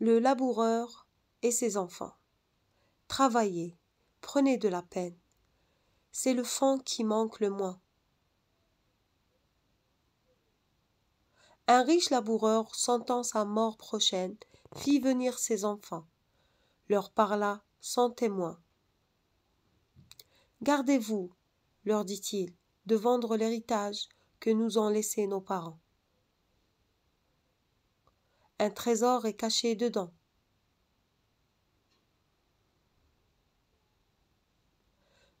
le laboureur et ses enfants. Travaillez, prenez de la peine. C'est le fond qui manque le moins. Un riche laboureur, sentant sa mort prochaine, fit venir ses enfants, leur parla sans témoin. Gardez-vous, leur dit-il, de vendre l'héritage que nous ont laissé nos parents. Un trésor est caché dedans.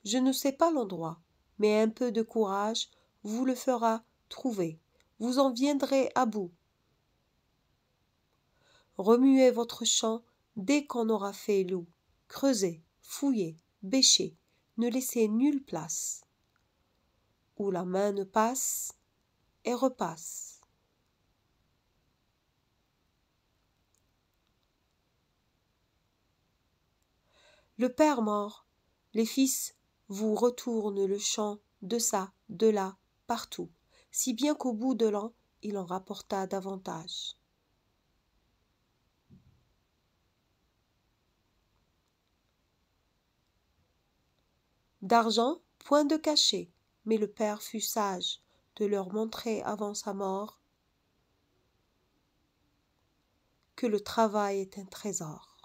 Je ne sais pas l'endroit, mais un peu de courage vous le fera trouver. Vous en viendrez à bout. Remuez votre champ dès qu'on aura fait loup. Creusez, fouillez, bêchez, ne laissez nulle place. Où la main ne passe et repasse. le père mort. Les fils vous retournent le champ de ça, de là, partout, si bien qu'au bout de l'an, il en rapporta davantage. D'argent, point de cachet, mais le père fut sage de leur montrer avant sa mort que le travail est un trésor.